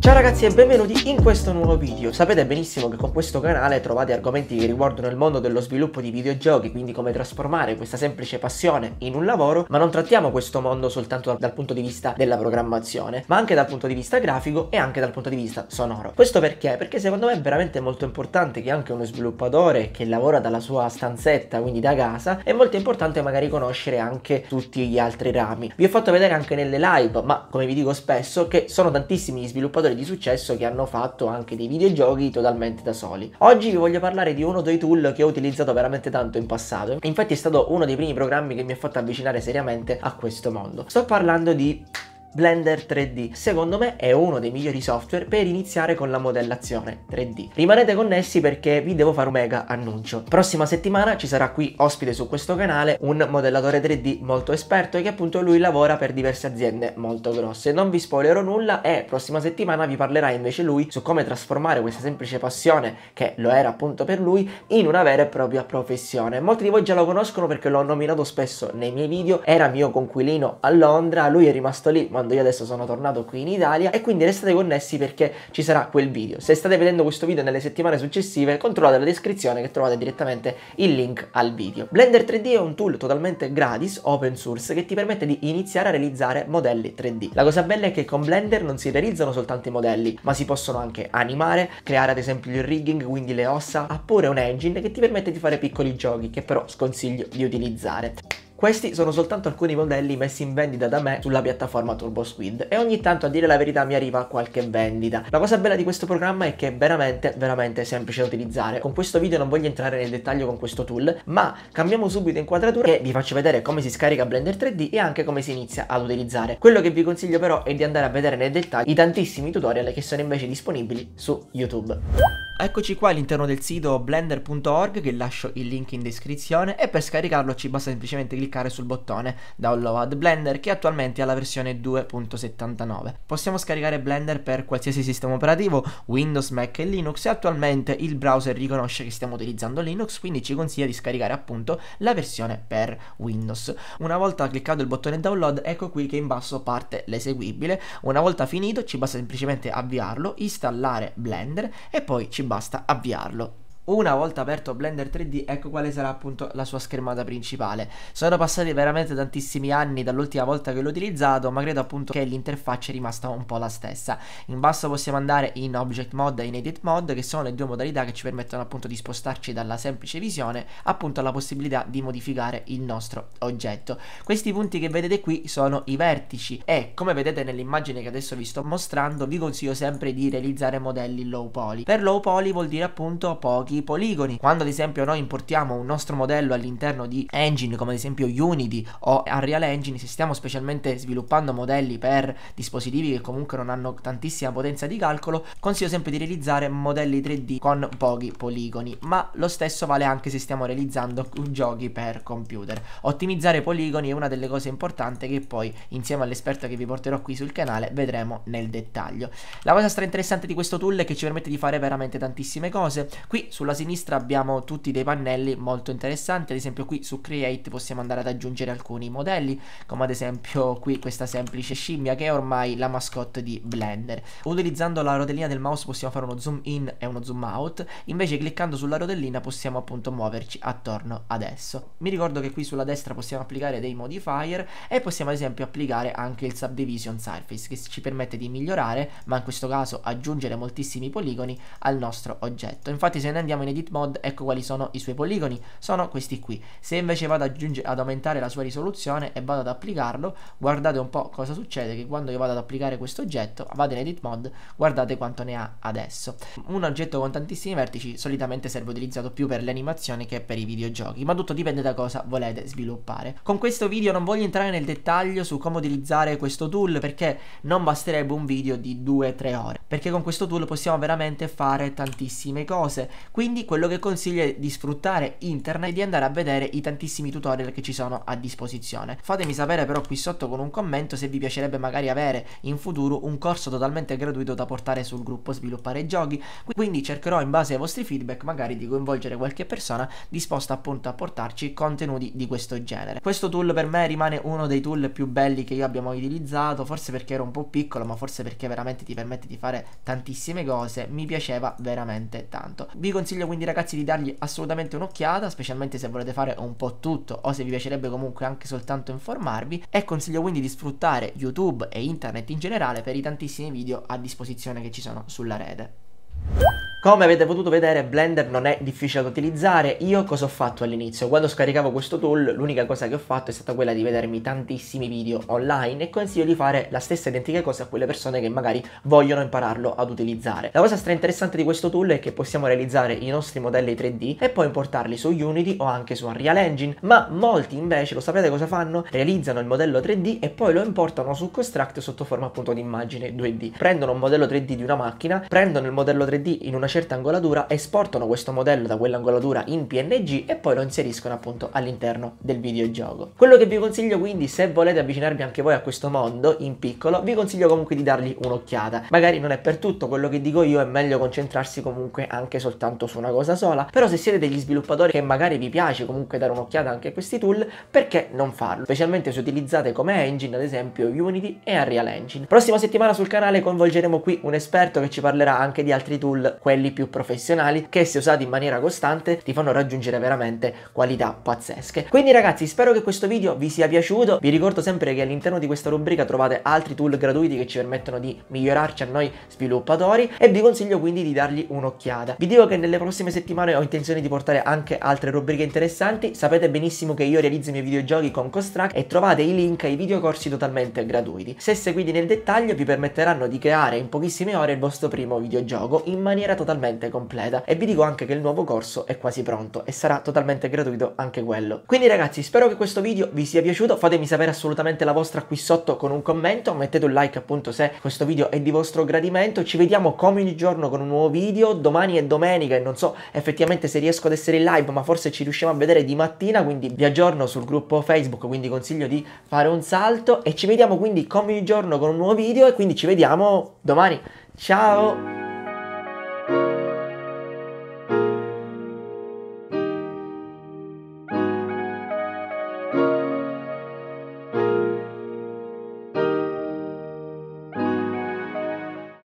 Ciao ragazzi e benvenuti in questo nuovo video. Sapete benissimo che con questo canale trovate argomenti che riguardano il mondo dello sviluppo di videogiochi, quindi come trasformare questa semplice passione in un lavoro, ma non trattiamo questo mondo soltanto dal, dal punto di vista della programmazione, ma anche dal punto di vista grafico e anche dal punto di vista sonoro. Questo perché? Perché secondo me è veramente molto importante che anche uno sviluppatore che lavora dalla sua stanzetta, quindi da casa, è molto importante magari conoscere anche tutti gli altri rami. Vi ho fatto vedere anche nelle live, ma come vi dico spesso, che sono tantissimi gli sviluppatori model di successo che hanno fatto anche dei videogiochi totalmente da soli. Oggi vi voglio parlare di uno dei tool che ho utilizzato veramente tanto in passato. Infatti è stato uno dei primi programmi che mi ha fatto avvicinare seriamente a questo mondo. Sto parlando di Blender 3D. Secondo me è uno dei migliori software per iniziare con la modellazione 3D. Rimanete connessi perché vi devo fare un mega annuncio. Prossima settimana ci sarà qui ospite su questo canale un modellatore 3D molto esperto che appunto lui lavora per diverse aziende molto grosse. Non vi spoilerò nulla e prossima settimana vi parlerà invece lui su come trasformare questa semplice passione che lo era appunto per lui in una vera e propria professione. Molti di voi già lo conoscono perché l'ho nominato spesso nei miei video, era mio conquilino a Londra, lui è rimasto lì ma quando io adesso sono tornato qui in Italia e quindi restate connessi perché ci sarà quel video. Se state vedendo questo video nelle settimane successive controllate la descrizione che trovate direttamente il link al video. Blender 3D è un tool totalmente gratis, open source, che ti permette di iniziare a realizzare modelli 3D. La cosa bella è che con Blender non si realizzano soltanto i modelli, ma si possono anche animare, creare ad esempio il rigging, quindi le ossa, oppure un engine che ti permette di fare piccoli giochi che però sconsiglio di utilizzare. Questi sono soltanto alcuni modelli messi in vendita da me sulla piattaforma Turbo Squid e ogni tanto a dire la verità mi arriva qualche vendita. La cosa bella di questo programma è che è veramente veramente semplice da utilizzare. Con questo video non voglio entrare nel dettaglio con questo tool ma cambiamo subito inquadratura e vi faccio vedere come si scarica Blender 3D e anche come si inizia ad utilizzare. Quello che vi consiglio però è di andare a vedere nel dettaglio i tantissimi tutorial che sono invece disponibili su YouTube. Eccoci qua all'interno del sito blender.org che lascio il link in descrizione e per scaricarlo ci basta semplicemente cliccare sul bottone download blender che attualmente è alla versione 2.79. Possiamo scaricare blender per qualsiasi sistema operativo, Windows, Mac e Linux e attualmente il browser riconosce che stiamo utilizzando Linux quindi ci consiglia di scaricare appunto la versione per Windows. Una volta cliccato il bottone download ecco qui che in basso parte l'eseguibile, una volta finito ci basta semplicemente avviarlo, installare blender e poi ci basta avviarlo una volta aperto Blender 3D ecco quale sarà appunto la sua schermata principale. Sono passati veramente tantissimi anni dall'ultima volta che l'ho utilizzato ma credo appunto che l'interfaccia è rimasta un po' la stessa. In basso possiamo andare in Object Mode e in Edit Mode che sono le due modalità che ci permettono appunto di spostarci dalla semplice visione appunto alla possibilità di modificare il nostro oggetto. Questi punti che vedete qui sono i vertici e come vedete nell'immagine che adesso vi sto mostrando vi consiglio sempre di realizzare modelli low poly. Per low poly vuol dire appunto pochi i poligoni. Quando ad esempio noi importiamo un nostro modello all'interno di engine come ad esempio Unity o Unreal Engine, se stiamo specialmente sviluppando modelli per dispositivi che comunque non hanno tantissima potenza di calcolo, consiglio sempre di realizzare modelli 3D con pochi poligoni, ma lo stesso vale anche se stiamo realizzando giochi per computer. Ottimizzare poligoni è una delle cose importanti che poi insieme all'esperto che vi porterò qui sul canale vedremo nel dettaglio. La cosa stra interessante di questo tool è che ci permette di fare veramente tantissime cose. Qui sul sulla sinistra abbiamo tutti dei pannelli molto interessanti, ad esempio qui su Create possiamo andare ad aggiungere alcuni modelli, come ad esempio qui questa semplice scimmia che è ormai la mascotte di Blender. Utilizzando la rotellina del mouse possiamo fare uno zoom in e uno zoom out, invece cliccando sulla rotellina possiamo appunto muoverci attorno ad esso. Mi ricordo che qui sulla destra possiamo applicare dei modifier e possiamo ad esempio applicare anche il subdivision surface che ci permette di migliorare, ma in questo caso aggiungere moltissimi poligoni al nostro oggetto. Infatti se ne andiamo andiamo in edit mode ecco quali sono i suoi poligoni sono questi qui se invece vado ad aumentare la sua risoluzione e vado ad applicarlo guardate un po' cosa succede che quando io vado ad applicare questo oggetto vado in edit mode guardate quanto ne ha adesso un oggetto con tantissimi vertici solitamente serve utilizzato più per le animazioni che per i videogiochi ma tutto dipende da cosa volete sviluppare con questo video non voglio entrare nel dettaglio su come utilizzare questo tool perché non basterebbe un video di 2-3 ore perché con questo tool possiamo veramente fare tantissime cose Quindi quindi quello che consiglio è di sfruttare internet e di andare a vedere i tantissimi tutorial che ci sono a disposizione. Fatemi sapere però qui sotto con un commento se vi piacerebbe magari avere in futuro un corso totalmente gratuito da portare sul gruppo sviluppare giochi, quindi cercherò in base ai vostri feedback magari di coinvolgere qualche persona disposta appunto a portarci contenuti di questo genere. Questo tool per me rimane uno dei tool più belli che io abbia mai utilizzato, forse perché ero un po' piccolo, ma forse perché veramente ti permette di fare tantissime cose, mi piaceva veramente tanto. Vi consiglio consiglio quindi ragazzi di dargli assolutamente un'occhiata, specialmente se volete fare un po' tutto o se vi piacerebbe comunque anche soltanto informarvi e consiglio quindi di sfruttare YouTube e internet in generale per i tantissimi video a disposizione che ci sono sulla rete. Come avete potuto vedere Blender non è difficile da utilizzare, io cosa ho fatto all'inizio? Quando scaricavo questo tool l'unica cosa che ho fatto è stata quella di vedermi tantissimi video online e consiglio di fare la stessa identica cosa a quelle persone che magari vogliono impararlo ad utilizzare. La cosa strainteressante di questo tool è che possiamo realizzare i nostri modelli 3D e poi importarli su Unity o anche su Unreal Engine, ma molti invece, lo sapete cosa fanno? Realizzano il modello 3D e poi lo importano su Construct sotto forma appunto di immagine 2D. Prendono un modello 3D di una macchina, prendono il modello 3D in una certa angolatura, esportano questo modello da quell'angolatura in PNG e poi lo inseriscono appunto all'interno del videogioco. Quello che vi consiglio quindi se volete avvicinarvi anche voi a questo mondo in piccolo, vi consiglio comunque di dargli un'occhiata. Magari non è per tutto, quello che dico io è meglio concentrarsi comunque anche soltanto su una cosa sola, però se siete degli sviluppatori che magari vi piace comunque dare un'occhiata anche a questi tool, perché non farlo? Specialmente se utilizzate come engine ad esempio Unity e Unreal Engine. Prossima settimana sul canale coinvolgeremo qui un esperto che ci parlerà anche di altri tool, quelli livelli più professionali che se usati in maniera costante ti fanno raggiungere veramente qualità pazzesche. Quindi ragazzi spero che questo video vi sia piaciuto, vi ricordo sempre che all'interno di questa rubrica trovate altri tool gratuiti che ci permettono di migliorarci a noi sviluppatori e vi consiglio quindi di dargli un'occhiata. Vi dico che nelle prossime settimane ho intenzione di portare anche altre rubriche interessanti, sapete benissimo che io realizzo i miei videogiochi con Costrack e trovate i link ai videocorsi totalmente gratuiti. Se seguiti nel dettaglio vi permetteranno di creare in pochissime ore il vostro primo videogioco in maniera totalmente totalmente completa e vi dico anche che il nuovo corso è quasi pronto e sarà totalmente gratuito anche quello. Quindi ragazzi spero che questo video vi sia piaciuto, fatemi sapere assolutamente la vostra qui sotto con un commento, mettete un like appunto se questo video è di vostro gradimento, ci vediamo come ogni giorno con un nuovo video, domani è domenica e non so effettivamente se riesco ad essere in live ma forse ci riusciamo a vedere di mattina quindi vi aggiorno sul gruppo Facebook quindi consiglio di fare un salto e ci vediamo quindi come ogni giorno con un nuovo video e quindi ci vediamo domani. Ciao!